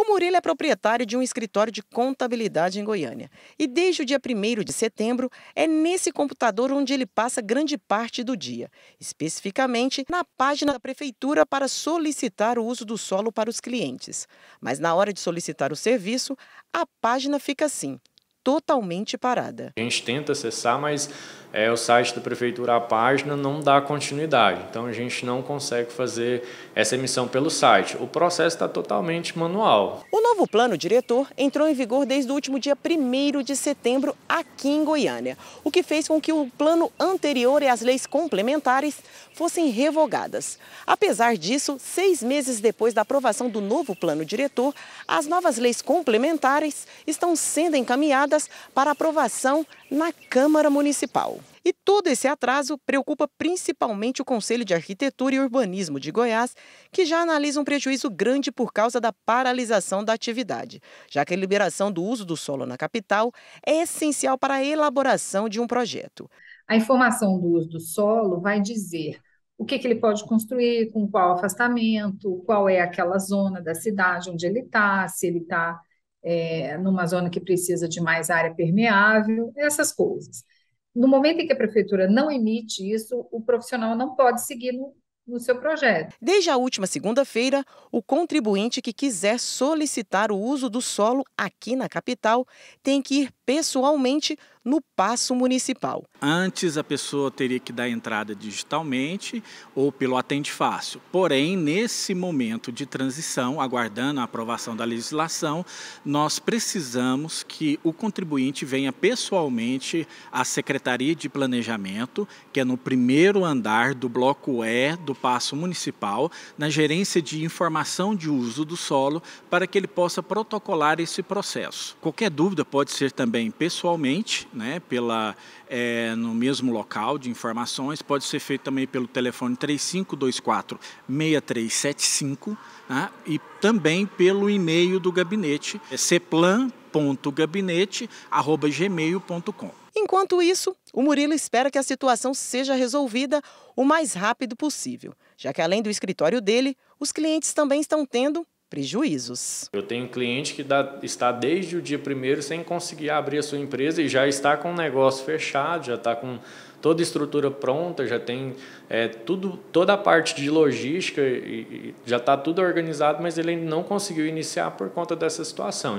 O Murilo é proprietário de um escritório de contabilidade em Goiânia. E desde o dia 1 de setembro, é nesse computador onde ele passa grande parte do dia, especificamente na página da prefeitura para solicitar o uso do solo para os clientes. Mas na hora de solicitar o serviço, a página fica assim, totalmente parada. A gente tenta acessar, mas é, o site da prefeitura, a página, não dá continuidade. Então a gente não consegue fazer essa emissão pelo site. O processo está totalmente manual. O novo plano diretor entrou em vigor desde o último dia 1 de setembro aqui em Goiânia, o que fez com que o plano anterior e as leis complementares fossem revogadas. Apesar disso, seis meses depois da aprovação do novo plano diretor, as novas leis complementares estão sendo encaminhadas para aprovação na Câmara Municipal. E todo esse atraso preocupa principalmente o Conselho de Arquitetura e Urbanismo de Goiás, que já analisa um prejuízo grande por causa da paralisação da atividade, já que a liberação do uso do solo na capital é essencial para a elaboração de um projeto. A informação do uso do solo vai dizer o que, que, ele pode construir, com qual afastamento, qual é aquela zona da cidade onde ele está, se ele está é, eh, numa zona que precisa de mais área permeável, essas coisas. No momento em que a prefeitura não emite isso, o profissional não pode seguir no, no seu projeto. Desde a última segunda-feira, o contribuinte que quiser solicitar o uso do solo aqui na capital tem que ir pessoalmente no Passo Municipal. Antes a pessoa teria que dar entrada digitalmente ou pelo atende fácil. Porém, nesse momento de transição, aguardando a aprovação da legislação, nós precisamos que o contribuinte venha pessoalmente à Secretaria de Planejamento, que é no primeiro andar do bloco E do Passo Municipal, na gerência de informação de uso do solo, para que ele possa protocolar esse processo. Qualquer dúvida pode ser também pessoalmente né, pela, é, no mesmo local de informações, pode ser feito também pelo telefone 3524 6375 né, e também pelo e-mail do gabinete, é ceplan.gabinete.gmail.com. Enquanto isso, o Murilo espera que a situação seja resolvida o mais rápido possível, já que além do escritório dele, os clientes também estão tendo prejuízos. Eu tenho um cliente que dá, está desde o dia primeiro sem conseguir abrir a sua empresa e já está com o negócio fechado, já está com toda a estrutura pronta, já tem é, tudo, toda a parte de logística, e, e já está tudo organizado, mas ele ainda não conseguiu iniciar por conta dessa situação.